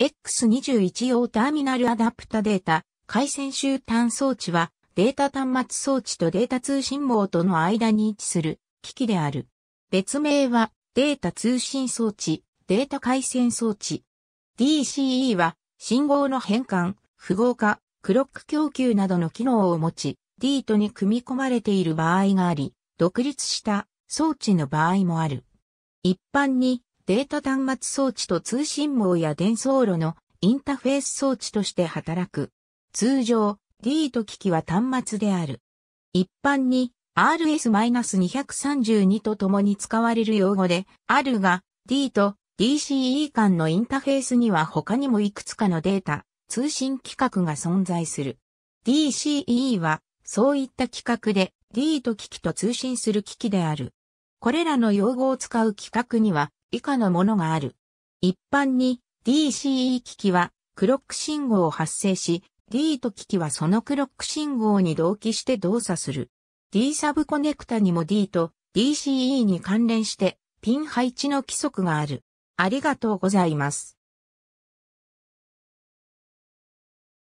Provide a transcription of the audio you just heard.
X21 用ターミナルアダプタデータ回線集端装置はデータ端末装置とデータ通信網との間に位置する機器である。別名はデータ通信装置、データ回線装置。DCE は信号の変換、符号化、クロック供給などの機能を持ち、D とに組み込まれている場合があり、独立した装置の場合もある。一般にデータ端末装置と通信網や伝送路のインタフェース装置として働く。通常、D と機器は端末である。一般に RS-232 と共に使われる用語で、あるが D と DCE 間のインタフェースには他にもいくつかのデータ、通信規格が存在する。DCE は、そういった規格で D と機器と通信する機器である。これらの用語を使う規格には、以下のものがある。一般に DCE 機器はクロック信号を発生し、D と機器はそのクロック信号に同期して動作する。D サブコネクタにも D と DCE に関連してピン配置の規則がある。ありがとうございます。